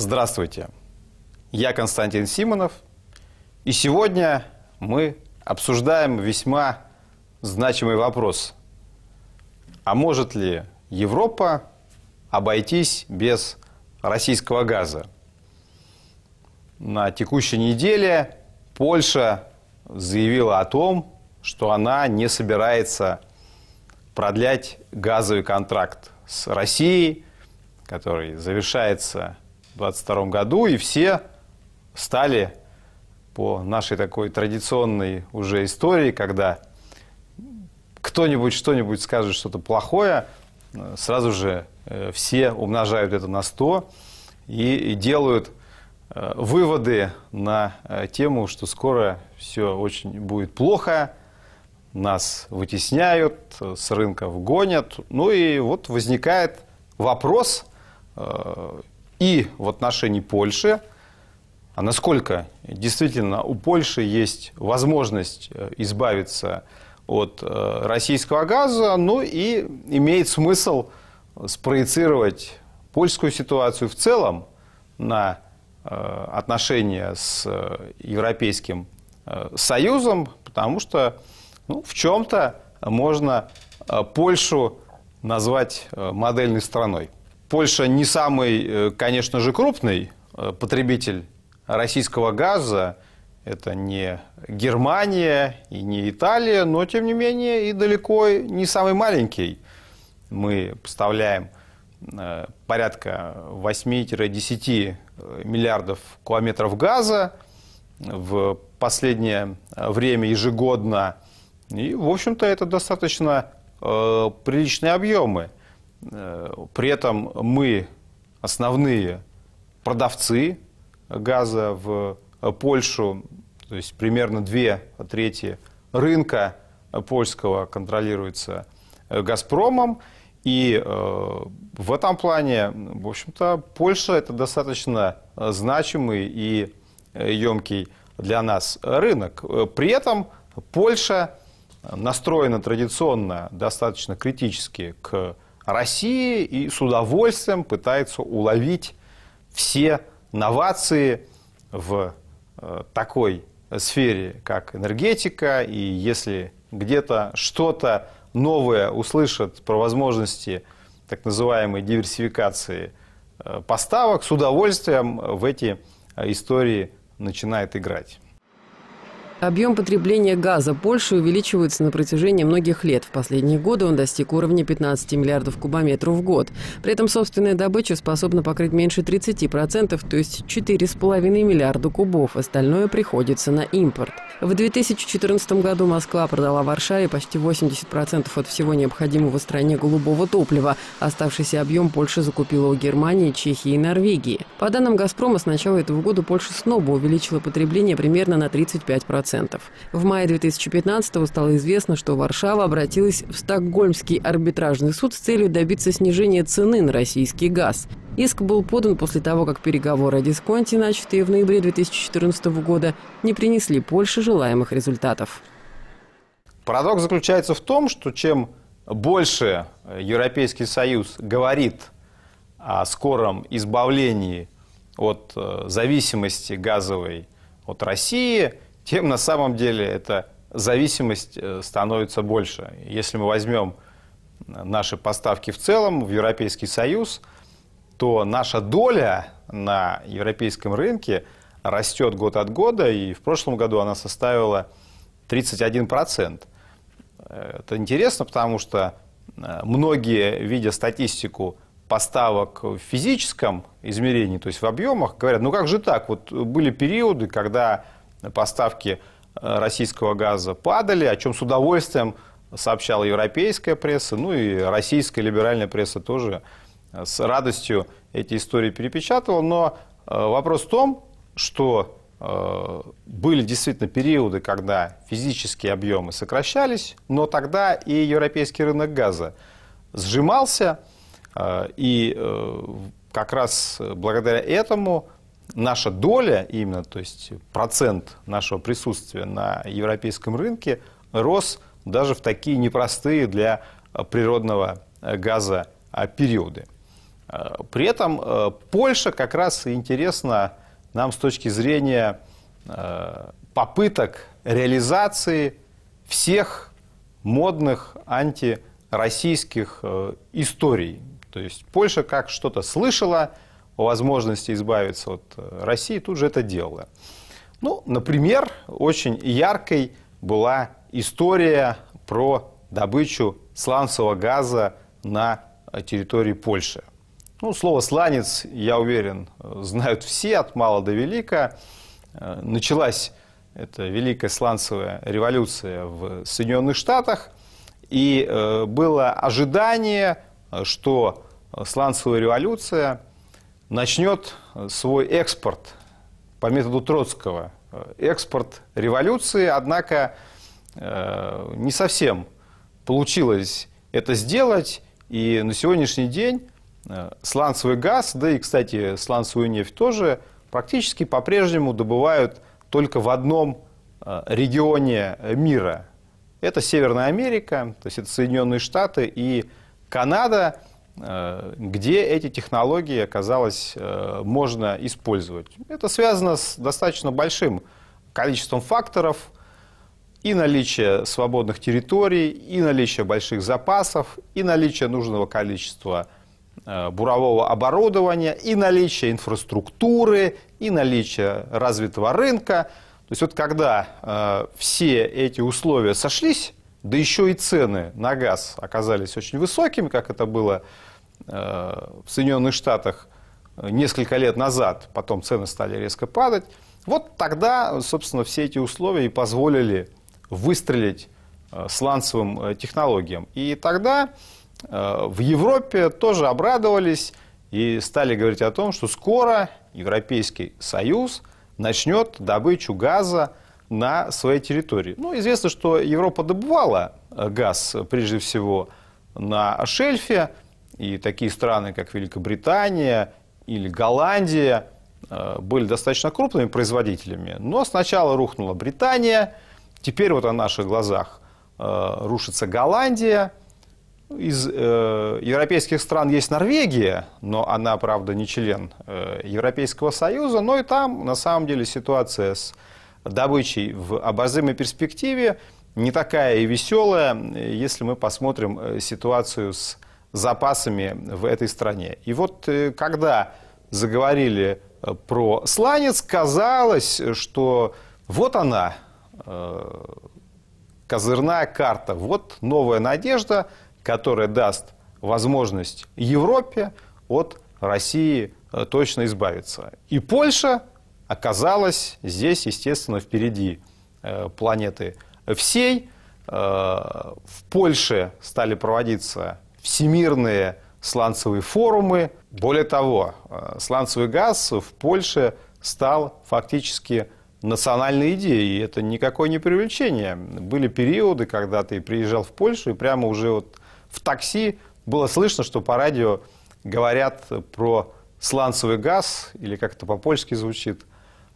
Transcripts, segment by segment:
Здравствуйте, я Константин Симонов, и сегодня мы обсуждаем весьма значимый вопрос. А может ли Европа обойтись без российского газа? На текущей неделе Польша заявила о том, что она не собирается продлять газовый контракт с Россией, который завершается 2022 году, и все стали по нашей такой традиционной уже истории, когда кто-нибудь что-нибудь скажет что-то плохое, э, сразу же э, все умножают это на 100 и делают э, выводы на тему, что скоро все очень будет плохо, нас вытесняют, с рынка, гонят. Ну и вот возникает вопрос, и в отношении Польши, а насколько действительно у Польши есть возможность э, избавиться от э, российского газа, ну и имеет смысл спроецировать польскую ситуацию в целом на э, отношения с Европейским Союзом, потому что ну, в чем-то можно Польшу назвать модельной страной. Польша не самый, э, конечно же, крупный э, потребитель российского газа. Это не Германия и не Италия, но, тем не менее, и далеко не самый маленький. Мы поставляем э, порядка 8-10 миллиардов километров газа в последнее время ежегодно. И, в общем-то, это достаточно приличные объемы. Э, при этом мы основные продавцы газа в э, Польшу, то есть примерно две трети рынка польского контролируется э, «Газпромом». И в этом плане, в общем-то, Польша – это достаточно значимый и емкий для нас рынок. При этом Польша настроена традиционно достаточно критически к России и с удовольствием пытается уловить все новации в э, такой сфере, как энергетика, и если где-то что-то новое услышат про возможности так называемой диверсификации э, поставок, с удовольствием в эти э, истории начинает играть. Объем потребления газа Польши увеличивается на протяжении многих лет. В последние годы он достиг уровня 15 миллиардов кубометров в год. При этом собственная добыча способна покрыть меньше 30%, то есть 4,5 миллиарда кубов. Остальное приходится на импорт. В 2014 году Москва продала Варшаве почти 80% от всего необходимого стране голубого топлива. Оставшийся объем Польша закупила у Германии, Чехии и Норвегии. По данным «Газпрома», с начала этого года Польша снова увеличила потребление примерно на 35%. В мае 2015-го стало известно, что Варшава обратилась в Стокгольмский арбитражный суд с целью добиться снижения цены на российский газ. Иск был подан после того, как переговоры о дисконте, начатые в ноябре 2014 года, не принесли Польше желаемых результатов. Парадокс заключается в том, что чем больше Европейский Союз говорит о скором избавлении от э, зависимости газовой от России – тем на самом деле эта зависимость э, становится больше. Если мы возьмем э, наши поставки в целом в Европейский Союз, то наша доля на европейском рынке растет год от года, и в прошлом году она составила 31%. Это интересно, потому что э, многие, видя статистику поставок в физическом измерении, то есть в объемах, говорят, ну как же так, вот были периоды, когда поставки э, российского газа падали, о чем с удовольствием сообщала европейская пресса, ну и российская либеральная пресса тоже э, с радостью эти истории перепечатывала. Но э, вопрос в том, что были действительно периоды, когда физические объемы сокращались, но тогда и европейский рынок газа сжимался, и как раз благодаря этому наша доля именно, то есть процент нашего присутствия на европейском рынке рос даже в такие непростые для природного э, газа а, периоды. Э, при этом э, Польша как раз интересна нам с точки зрения попыток реализации всех модных антироссийских историй. То есть Польша как что-то слышала – о возможности избавиться от э, России, тут же это делала. Ну, например, очень яркой была история про добычу сланцевого газа на э, территории Польши. Ну, слово «сланец», я уверен, э, знают все, от мала до велика. Началась эта великая сланцевая революция в Соединенных Штатах, и было ожидание, что сланцевая революция начнет свой экспорт по методу Троцкого. Экспорт революции, однако э, не совсем получилось это сделать, и на сегодняшний день э, сланцевый газ, да и, кстати, сланцевую нефть тоже практически по-прежнему добывают только в одном э, регионе мира. Это Северная Америка, то есть это Соединенные Штаты и Канада – Э, где эти технологии оказалось э, можно использовать. Это связано с достаточно большим количеством факторов и наличие свободных территорий, и наличие больших запасов, и наличие нужного количества э, бурового оборудования, и наличие инфраструктуры, и наличие развитого рынка. То есть вот когда все эти условия сошлись, да еще и цены на газ оказались очень высокими, как это было Э, в Соединенных Штатах несколько лет назад, потом цены стали резко падать, вот тогда, собственно, все эти условия и позволили выстрелить э, сланцевым э, технологиям. И тогда в Европе тоже обрадовались и стали говорить о том, что скоро Европейский Союз начнет добычу газа на своей территории. Ну, известно, что Европа добывала газ, прежде всего, на шельфе, и такие страны, как Великобритания или Голландия, э, были достаточно крупными производителями. Но сначала рухнула Британия, теперь вот на наших глазах э, рушится Голландия. Из э, европейских стран есть Норвегия, но она, правда, не член Европейского Союза. Но и там, на самом деле, ситуация с добычей в обозримой перспективе не такая и веселая, если мы посмотрим ситуацию с запасами в этой стране. И вот э, когда заговорили э, про сланец, казалось, что вот она, э, козырная карта, вот новая надежда, которая даст возможность Европе от России точно избавиться. И Польша оказалась здесь, естественно, впереди планеты всей. В Польше стали проводиться всемирные сланцевые форумы. Более того, э, сланцевый газ в Польше стал фактически национальной идеей. И это никакое не привлечение. Были периоды, когда ты приезжал в Польшу, и прямо уже вот в такси было слышно, что по радио говорят про сланцевый газ, или как это по-польски звучит,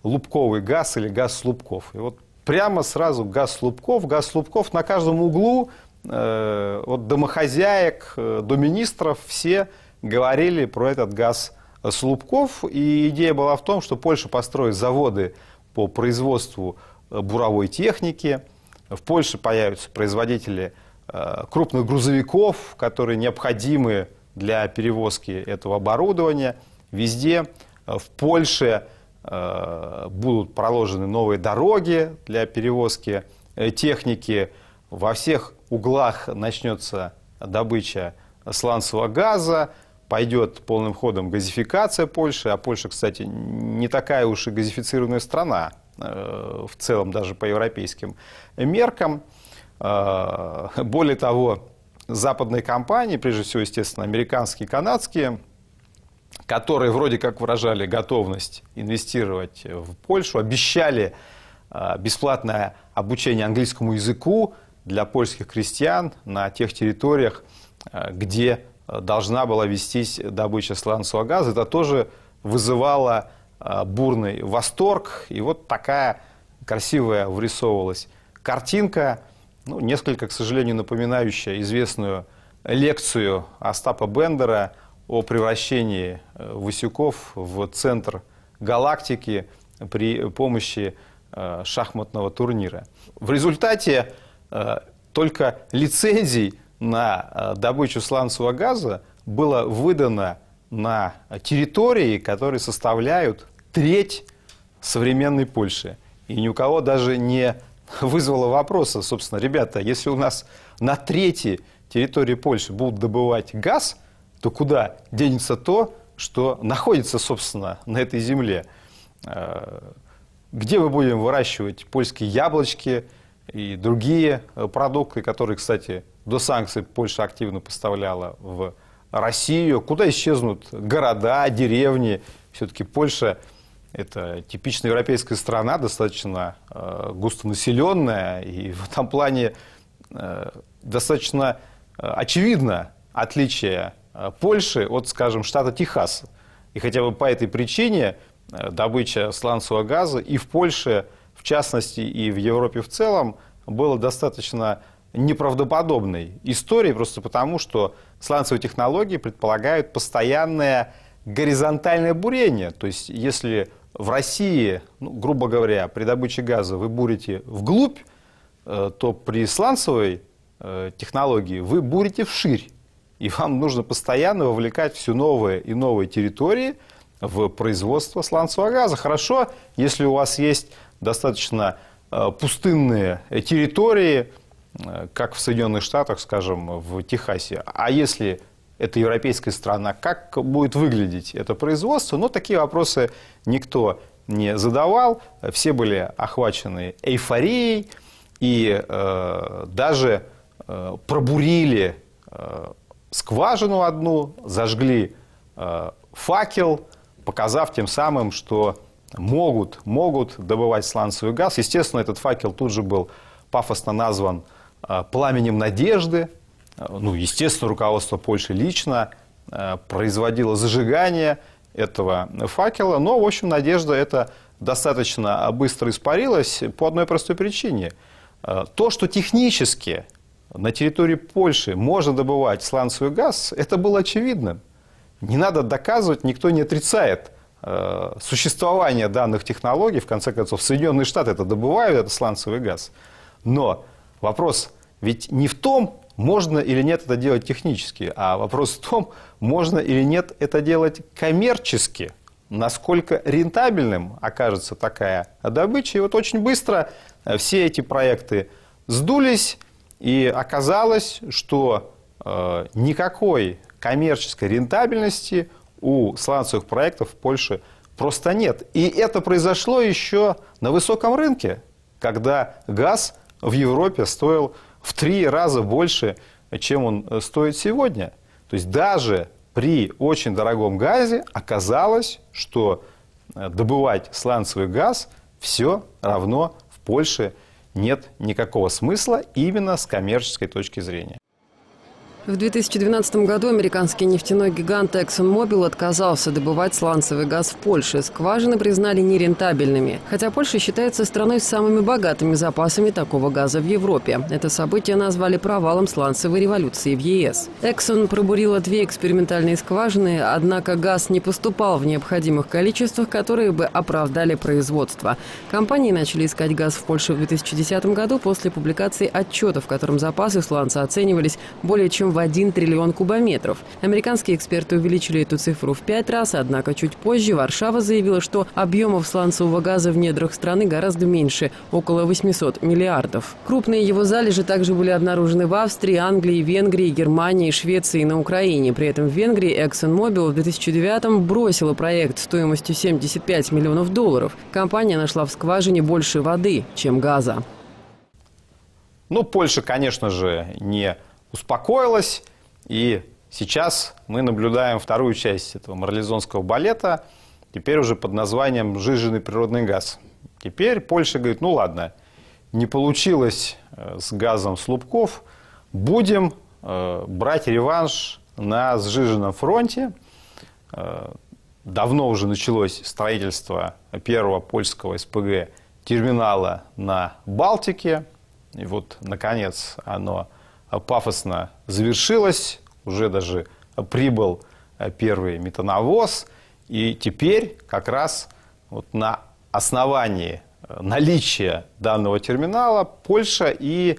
лубковый газ или газ лубков. И вот прямо сразу газ лубков, газ лубков на каждом углу Э, от домохозяек э, до министров все говорили про этот газ Слубков И идея была в том, что Польша построит заводы по производству э, буровой техники. В Польше появятся производители крупных грузовиков, которые необходимы для перевозки этого оборудования. Везде в Польше будут проложены новые дороги для перевозки техники во всех углах начнется добыча сланцевого газа, пойдет полным ходом газификация Польши, а Польша, кстати, не такая уж и газифицированная страна э, в целом даже по европейским меркам. Э, более того, западные компании, прежде всего, естественно, американские и канадские, которые вроде как выражали готовность инвестировать в Польшу, обещали э, бесплатное обучение английскому языку, для польских крестьян на тех территориях, э, где э, должна была вестись добыча сланцевого газа. Это тоже вызывало э, бурный восторг. И вот такая красивая вырисовывалась картинка, ну, несколько, к сожалению, напоминающая известную лекцию Остапа Бендера о превращении Васюков в центр галактики при помощи шахматного турнира. В результате Э, только лицензий на э, добычу сланцевого газа было выдано на территории, которые составляют треть современной Польши. И ни у кого даже не вызвало вопроса, собственно, ребята, если у нас на трети территории Польши будут добывать газ, то куда денется то, что находится, собственно, на этой земле? Э, где мы будем выращивать польские яблочки, и другие э, продукты, которые, кстати, до санкций Польша активно поставляла в Россию. Куда исчезнут города, деревни? Все-таки Польша – это типичная европейская страна, достаточно э, густонаселенная, и в этом плане э, достаточно очевидно отличие Польши от, скажем, штата Техас. И хотя бы по этой причине добыча сланцевого газа и в Польше – в частности и в Европе в целом, было достаточно неправдоподобной историей, просто потому, что сланцевые технологии предполагают постоянное горизонтальное бурение. То есть, если в России, ну, грубо говоря, при добыче газа вы бурите вглубь, э, то при сланцевой э, технологии вы бурите вширь. И вам нужно постоянно вовлекать все новые и новые территории в производство сланцевого газа. Хорошо, если у вас есть достаточно э, пустынные территории, э, как в Соединенных Штатах, скажем, в Техасе. А если это европейская страна, как будет выглядеть это производство? Но ну, такие вопросы никто не задавал. Все были охвачены эйфорией и э, даже э, пробурили э, скважину одну, зажгли э, факел, показав тем самым, что могут, могут добывать сланцевый газ. Естественно, этот факел тут же был пафосно назван а, пламенем надежды. А, ну, естественно, руководство Польши лично а, производило зажигание этого факела. Но, в общем, надежда эта достаточно быстро испарилась по одной простой причине. То, что технически на территории Польши можно добывать сланцевый газ, это было очевидным. Не надо доказывать, никто не отрицает Э, существование данных технологий, в конце концов, Соединенные Штаты это добывают, это сланцевый газ. Но вопрос ведь не в том, можно или нет это делать технически, а вопрос в том, можно или нет это делать коммерчески, насколько рентабельным окажется такая добыча. И вот очень быстро э, все эти проекты сдулись, и оказалось, что э, никакой коммерческой рентабельности – у сланцевых проектов в Польше просто нет. И это произошло еще на высоком рынке, когда газ в Европе стоил в три раза больше, чем он э, стоит сегодня. То есть даже при очень дорогом газе оказалось, что э, добывать сланцевый газ все равно в Польше нет никакого смысла именно с коммерческой точки зрения. В 2012 году американский нефтяной гигант ExxonMobil отказался добывать сланцевый газ в Польше. Скважины признали нерентабельными. Хотя Польша считается страной с самыми богатыми запасами такого газа в Европе. Это событие назвали провалом сланцевой революции в ЕС. Exxon пробурила две экспериментальные скважины, однако газ не поступал в необходимых количествах, которые бы оправдали производство. Компании начали искать газ в Польше в 2010 году после публикации отчета, в котором запасы сланца оценивались более чем в 1 триллион кубометров. Американские эксперты увеличили эту цифру в пять раз, однако чуть позже Варшава заявила, что объемов сланцевого газа в недрах страны гораздо меньше – около 800 миллиардов. Крупные его залежи также были обнаружены в Австрии, Англии, Венгрии, Германии, Швеции и на Украине. При этом в Венгрии ExxonMobil в 2009 бросила проект стоимостью 75 миллионов долларов. Компания нашла в скважине больше воды, чем газа. Ну, Польша, конечно же, не успокоилась, и сейчас мы наблюдаем вторую часть этого марлезонского балета, теперь уже под названием «Жиженый природный газ». Теперь Польша говорит, ну ладно, не получилось э, с газом с Лубков, будем э, брать реванш на сжиженном фронте. Э, давно уже началось строительство первого польского СПГ терминала на Балтике. И вот, наконец, оно пафосно завершилось, уже даже прибыл э, первый метановоз, и теперь как раз вот на основании э, наличия данного терминала Польша и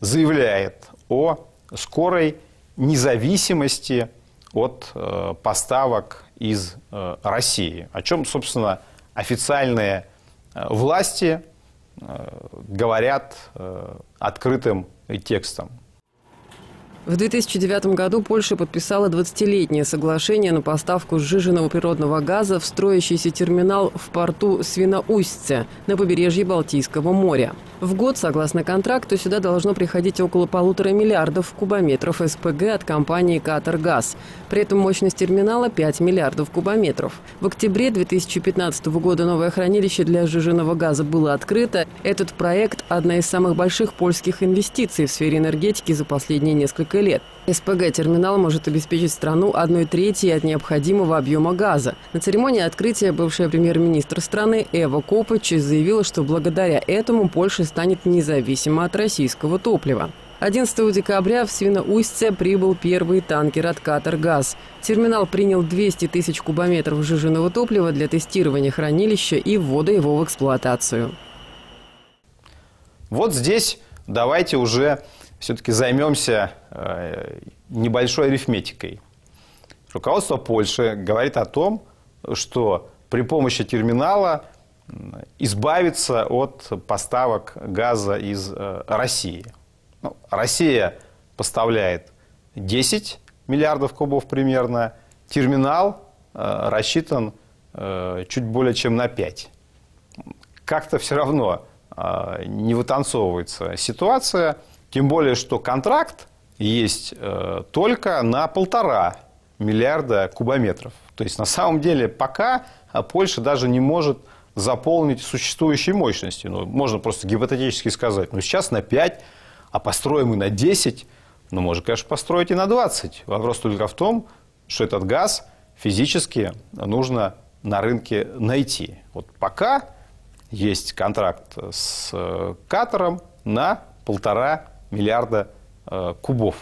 заявляет о скорой независимости от э, поставок из России, о чем, собственно, официальные власти говорят открытым текстом. В 2009 году Польша подписала 20-летнее соглашение на поставку сжиженного природного газа в строящийся терминал в порту Свиноустье на побережье Балтийского моря. В год, согласно контракту, сюда должно приходить около полутора миллиардов кубометров СПГ от компании «Катаргаз». При этом мощность терминала 5 миллиардов кубометров. В октябре 2015 года новое хранилище для сжиженного газа было открыто. Этот проект – одна из самых больших польских инвестиций в сфере энергетики за последние несколько десятка лет. СПГ-терминал может обеспечить страну одной трети от необходимого объема газа. На церемонии открытия бывшая премьер-министр страны Эва Копыч заявила, что благодаря этому Польша станет независима от российского топлива. 11 декабря в Свиноустье прибыл первый танкер от газ Терминал принял 200 тысяч кубометров сжиженного топлива для тестирования хранилища и ввода его в эксплуатацию. Вот здесь давайте уже все-таки займемся э, небольшой арифметикой. Руководство Польши говорит о том, что при помощи терминала избавиться от поставок газа из э, России. Ну, Россия поставляет 10 миллиардов кубов примерно, терминал э, рассчитан чуть более чем на 5. Как-то все равно не вытанцовывается ситуация – тем более, что контракт есть э, только на полтора миллиарда кубометров. То есть, на самом деле, пока а, Польша даже не может заполнить существующей мощности. Ну, можно просто гипотетически сказать, ну, сейчас на 5, а построим мы на 10, ну, можно, конечно, построить и на 20. Вопрос только в том, что этот газ физически нужно на рынке найти. Вот пока есть контракт с э, Катаром на полтора миллиарда э, кубов.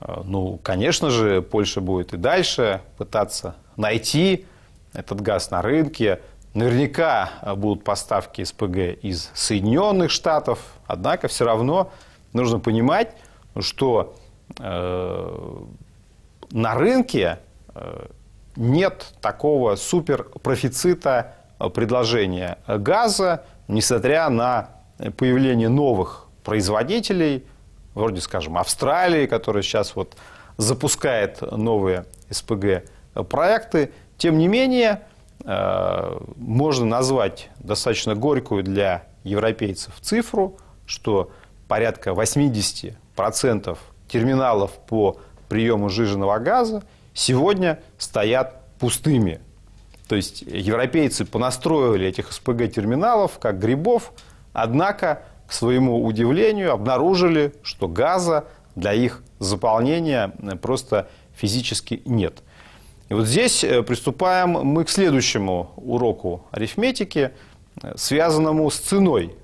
Э, ну, конечно же, Польша будет и дальше пытаться найти этот газ на рынке. Наверняка э, будут поставки СПГ из Соединенных Штатов. Однако все равно нужно понимать, что э, на рынке нет такого суперпрофицита предложения газа, несмотря на появление новых производителей, вроде, скажем, Австралии, которая сейчас вот запускает новые СПГ проекты. Тем не менее, э, можно назвать достаточно горькую для европейцев цифру, что порядка 80% терминалов по приему жиженного газа сегодня стоят пустыми. То есть европейцы понастроили этих СПГ-терминалов как грибов, однако к своему удивлению, обнаружили, что газа для их заполнения э, просто физически нет. И вот здесь э, приступаем мы к следующему уроку арифметики, э, связанному с ценой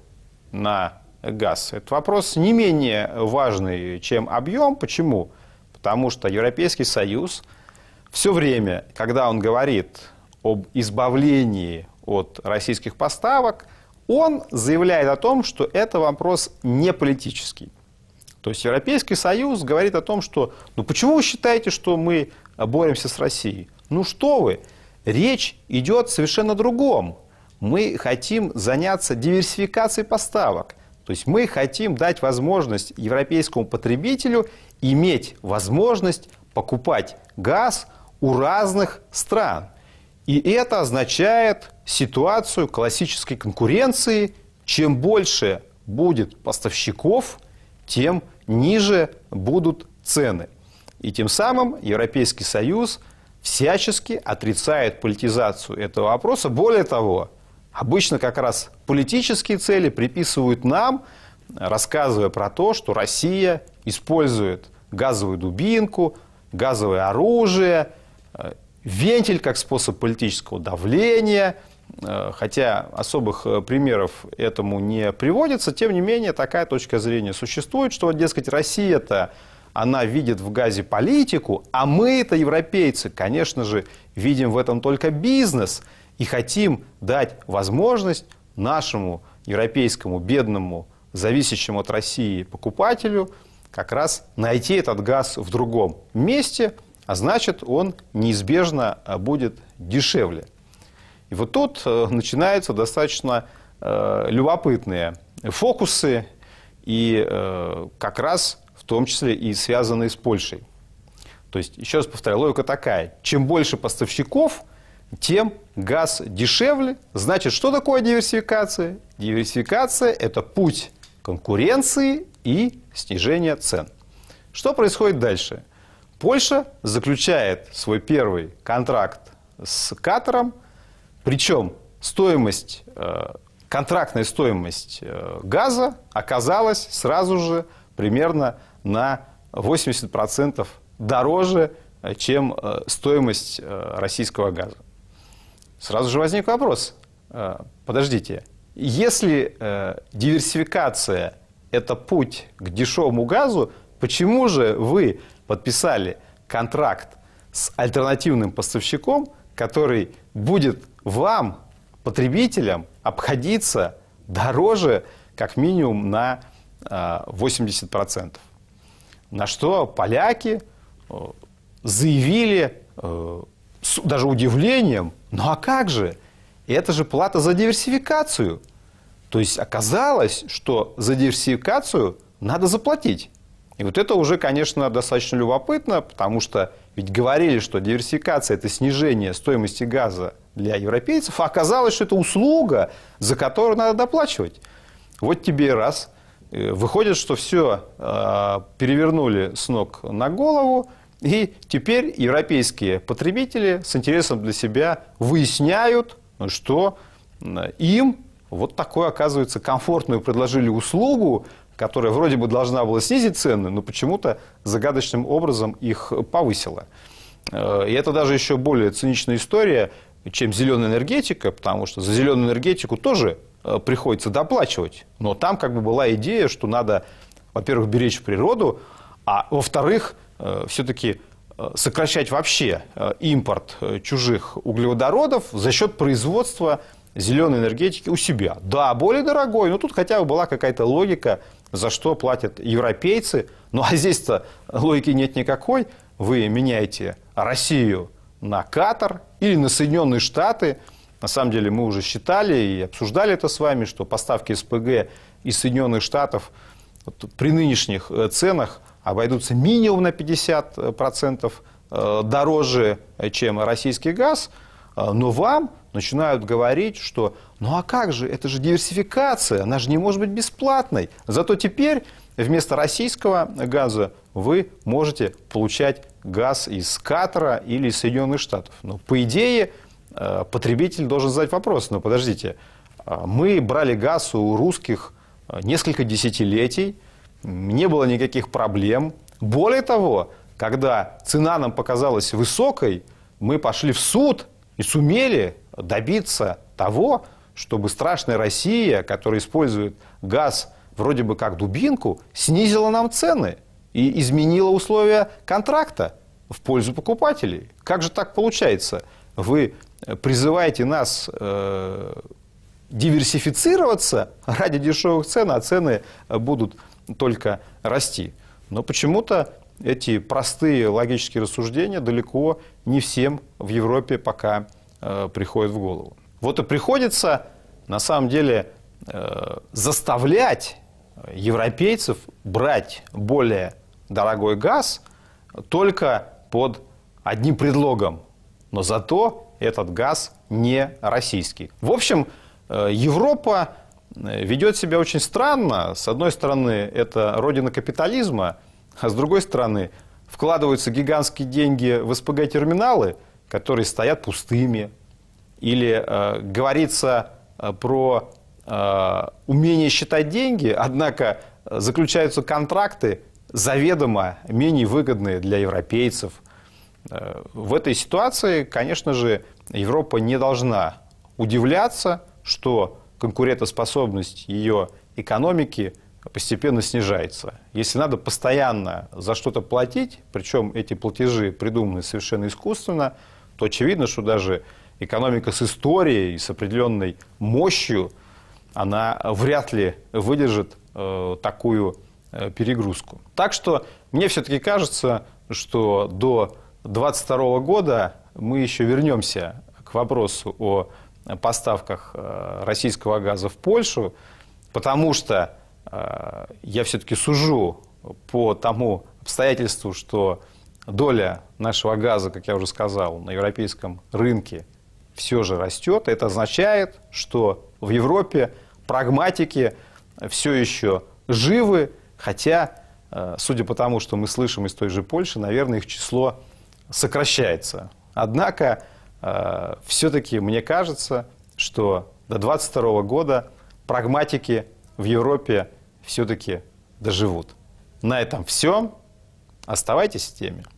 на газ. Этот вопрос не менее важный, чем объем. Почему? Потому что Европейский Союз все время, когда он говорит об избавлении от российских поставок – он заявляет о том, что это вопрос не политический. То есть Европейский Союз говорит о том, что ну почему вы считаете, что мы боремся с Россией? Ну что вы, речь идет совершенно другом. Мы хотим заняться диверсификацией поставок. То есть мы хотим дать возможность европейскому потребителю иметь возможность покупать газ у разных стран. И это означает ситуацию классической конкуренции. Чем больше будет поставщиков, тем ниже будут цены. И тем самым Европейский Союз всячески отрицает политизацию этого вопроса. Более того, обычно как раз политические цели приписывают нам, рассказывая про то, что Россия использует газовую дубинку, газовое оружие, э, вентиль как способ политического давления – Э, хотя особых э, примеров этому не приводится, тем не менее такая точка зрения существует, что, дескать, Россия-то, она видит в газе политику, а мы это европейцы, конечно же, видим в этом только бизнес и хотим дать возможность нашему европейскому бедному, зависящему от России покупателю как раз найти этот газ в другом месте, а значит, он неизбежно э, будет дешевле. И вот тут э, начинаются достаточно э, любопытные фокусы, и э, как раз в том числе и связанные с Польшей. То есть, еще раз повторяю, логика такая. Чем больше поставщиков, тем газ дешевле. Значит, что такое диверсификация? Диверсификация – это путь конкуренции и снижения цен. Что происходит дальше? Польша заключает свой первый контракт с Катаром – причем стоимость, э, контрактная стоимость э, газа оказалась сразу же примерно на 80% дороже, э, чем стоимость российского газа. Сразу же возник вопрос. Подождите, если диверсификация – это путь к дешевому газу, почему же вы подписали контракт с альтернативным поставщиком, который будет вам, потребителям, обходиться дороже как минимум на 80%. А, на что поляки э, заявили э, с даже удивлением, ну а как же? Это же плата за диверсификацию. То есть оказалось, что за диверсификацию надо заплатить. И вот это уже, конечно, достаточно любопытно, потому что ведь говорили, что диверсификация – это снижение стоимости газа для европейцев, а оказалось, что это услуга, за которую надо доплачивать. Вот тебе и раз. Э, выходит, что все э, перевернули с ног на голову, и теперь европейские потребители с интересом для себя выясняют, что им вот такую, оказывается, комфортную предложили услугу, которая вроде бы должна была снизить цены, но почему-то загадочным образом их повысила. Э, и это даже еще более циничная история – чем зеленая энергетика, потому что за зеленую энергетику тоже э, приходится доплачивать. Но там как бы была идея, что надо, во-первых, беречь природу, а во-вторых, э, все-таки э, сокращать вообще импорт чужих углеводородов за счет производства зеленой энергетики у себя. Да, более дорогой, но тут хотя бы была какая-то логика, за что платят европейцы. Ну а здесь-то логики нет никакой. Вы меняете Россию на Катар или на Соединенные Штаты. На самом деле мы уже считали и обсуждали это с вами, что поставки СПГ из Соединенных Штатов вот, при нынешних э, ценах обойдутся минимум на 50% э, э, дороже, чем российский газ. Но вам начинают говорить, что ну а как же, это же диверсификация, она же не может быть бесплатной. Зато теперь вместо российского газа вы можете получать газ из Катара или из Соединенных Штатов. Но ну, по идее э, потребитель должен задать вопрос, но ну, подождите, а мы брали газ у русских э, несколько десятилетий, не было никаких проблем. Более того, когда цена нам показалась высокой, мы пошли в суд и сумели добиться того, чтобы страшная Россия, которая использует газ вроде бы как дубинку, снизила нам цены – и изменила условия контракта в пользу покупателей. Как же так получается? Вы э, призываете нас э, диверсифицироваться ради дешевых цен, а цены э, будут только расти. Но почему-то эти простые логические рассуждения далеко не всем в Европе пока э, приходят в голову. Вот и приходится на самом деле э, заставлять европейцев брать более дорогой газ только под одним предлогом. Но зато этот газ не российский. В общем, э, Европа э, ведет себя очень странно. С одной стороны, это родина капитализма, а с другой стороны, вкладываются гигантские деньги в СПГ-терминалы, которые стоят пустыми. Или э, говорится э, про э, умение считать деньги, однако заключаются контракты, заведомо менее выгодные для европейцев. Э, в этой ситуации, конечно же, Европа не должна удивляться, что конкурентоспособность ее экономики постепенно снижается. Если надо постоянно за что-то платить, причем эти платежи придуманы совершенно искусственно, то очевидно, что даже экономика с историей, и с определенной мощью, она вряд ли выдержит э, такую Э, перегрузку. Так что мне все-таки кажется, что до 2022 года мы еще вернемся к вопросу о поставках э, российского газа в Польшу, потому что э, я все-таки сужу по тому обстоятельству, что доля нашего газа, как я уже сказал, на европейском рынке все же растет. Это означает, что в Европе прагматики все еще живы, Хотя, э, судя по тому, что мы слышим из той же Польши, наверное, их число сокращается. Однако, э, все-таки мне кажется, что до 2022 года прагматики в Европе все-таки доживут. На этом все. Оставайтесь с теми.